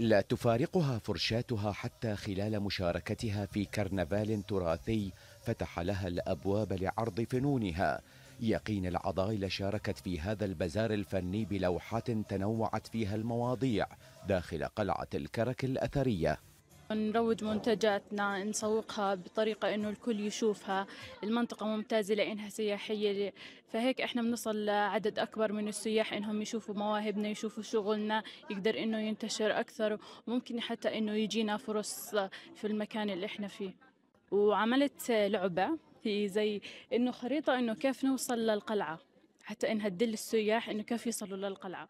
لا تفارقها فرشاتها حتى خلال مشاركتها في كرنفال تراثي فتح لها الابواب لعرض فنونها يقين العضائل شاركت في هذا البزار الفني بلوحات تنوعت فيها المواضيع داخل قلعه الكرك الاثريه نروج منتجاتنا نسوقها بطريقة إنه الكل يشوفها المنطقة ممتازة لأنها سياحية فهيك إحنا بنصل لعدد أكبر من السياح إنهم يشوفوا مواهبنا يشوفوا شغلنا يقدر إنه ينتشر أكثر وممكن حتى إنه يجينا فرص في المكان اللي إحنا فيه وعملت لعبة هي زي إنه خريطة إنه كيف نوصل للقلعة حتى إنها تدل السياح إنه كيف يصلوا للقلعة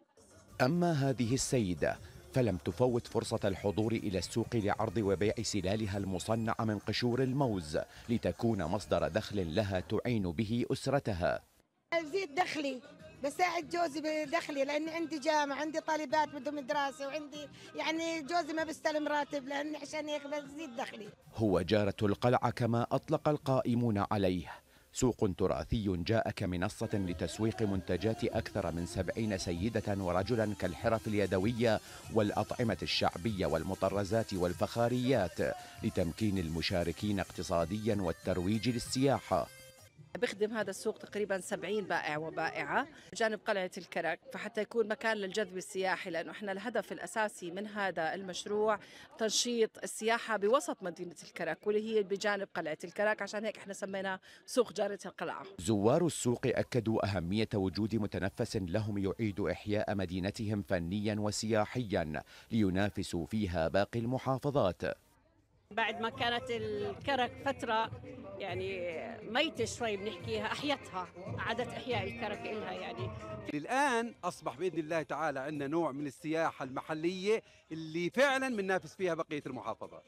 أما هذه السيدة فلم تفوت فرصة الحضور إلى السوق لعرض وبيع سلالها المصنعة من قشور الموز لتكون مصدر دخل لها تعين به أسرتها أزيد دخلي بساعد جوزي بدخلي لان عندي جامعه عندي طالبات بدهم دراسه وعندي يعني جوزي ما بستلم راتب لان عشان هيك بزيد دخلي هو جاره القلعه كما اطلق القائمون عليه سوق تراثي جاء كمنصة لتسويق منتجات أكثر من سبعين سيدة ورجلا كالحرف اليدوية والأطعمة الشعبية والمطرزات والفخاريات لتمكين المشاركين اقتصاديا والترويج للسياحة بخدم هذا السوق تقريبا 70 بائع وبائعة جانب قلعة الكرك فحتى يكون مكان للجذب السياحي لأنه إحنا الهدف الأساسي من هذا المشروع تنشيط السياحة بوسط مدينة الكرك واللي هي بجانب قلعة الكرك عشان هيك إحنا سمينا سوق جارة القلعة زوار السوق أكدوا أهمية وجود متنفس لهم يعيد إحياء مدينتهم فنيا وسياحيا لينافسوا فيها باقي المحافظات بعد ما كانت الكرك فترة يعني ميتة شوي بنحكيها أحيتها أعادت إحياء الكرك إلها يعني الآن أصبح بإذن الله تعالى عندنا نوع من السياحة المحلية اللي فعلا بننافس فيها بقية المحافظات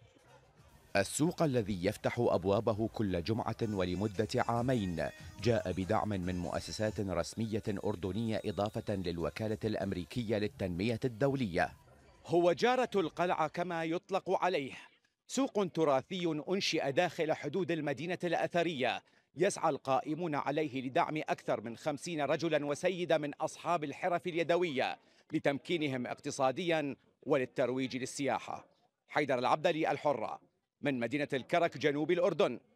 السوق الذي يفتح أبوابه كل جمعة ولمدة عامين جاء بدعم من مؤسسات رسمية أردنية إضافة للوكالة الأمريكية للتنمية الدولية هو جارة القلعة كما يطلق عليه سوق تراثي أنشئ داخل حدود المدينة الأثرية يسعى القائمون عليه لدعم أكثر من خمسين رجلا وسيدة من أصحاب الحرف اليدوية لتمكينهم اقتصاديا وللترويج للسياحة حيدر العبدلي الحرة من مدينة الكرك جنوب الأردن